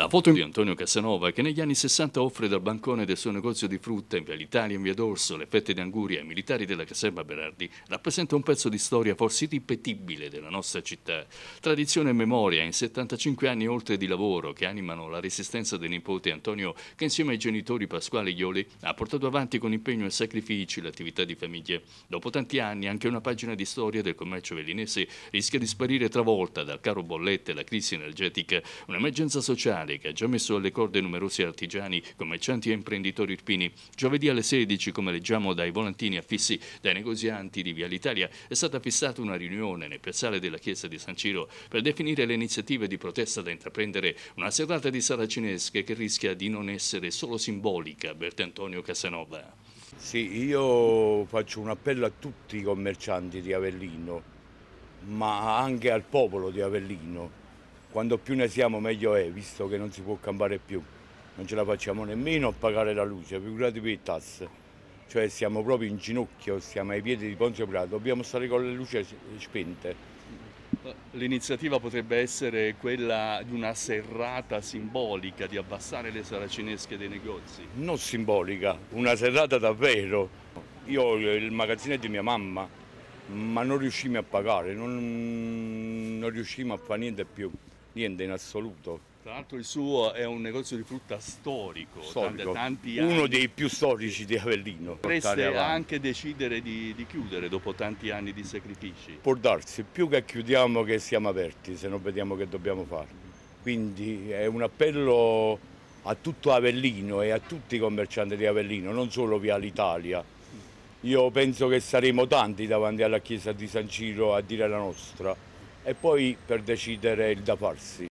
La foto di mm. Antonio Casanova, che negli anni 60 offre dal bancone del suo negozio di frutta in via l'Italia, in via d'Orso, le fette di anguria ai militari della caserma Berardi, rappresenta un pezzo di storia forse irripetibile della nostra città. Tradizione e memoria in 75 anni oltre di lavoro che animano la resistenza del nipote Antonio, che insieme ai genitori Pasquale Ioli ha portato avanti con impegno e sacrifici l'attività di famiglia. Dopo tanti anni anche una pagina di storia del commercio velinese rischia di sparire travolta dal caro bollette e la crisi energetica, un'emergenza sociale Popolare che ha già messo alle corde numerosi artigiani, commercianti e imprenditori irpini. Giovedì alle 16, come leggiamo dai volantini affissi dai negozianti di Via l'Italia, è stata fissata una riunione nel piazzale della chiesa di San Ciro per definire le iniziative di protesta da intraprendere, una serata di saracinesche che rischia di non essere solo simbolica, avverte Antonio Casanova. Sì, io faccio un appello a tutti i commercianti di Avellino, ma anche al popolo di Avellino quanto più ne siamo meglio è, visto che non si può campare più. Non ce la facciamo nemmeno a pagare la luce, figuratevi le tasse. Cioè siamo proprio in ginocchio, siamo ai piedi di Ponzio Prato, dobbiamo stare con le luci spente. L'iniziativa potrebbe essere quella di una serrata simbolica, di abbassare le saracinesche dei negozi? Non simbolica, una serrata davvero. Io ho il magazzino di mia mamma, ma non riuscimo a pagare, non, non riuscimo a fare niente più niente in assoluto. Tra l'altro il suo è un negozio di frutta storico, storico. Tanti, tanti uno dei più storici di Avellino. Potreste anche decidere di, di, chiudere dopo tanti anni di sacrifici? Può darsi, più che chiudiamo che siamo aperti, se non vediamo che dobbiamo fare. Quindi è un appello a tutto Avellino e a tutti i commercianti di Avellino, non solo via l'Italia. Io penso che saremo tanti davanti alla chiesa di San Ciro a dire la nostra e poi per decidere il da farsi.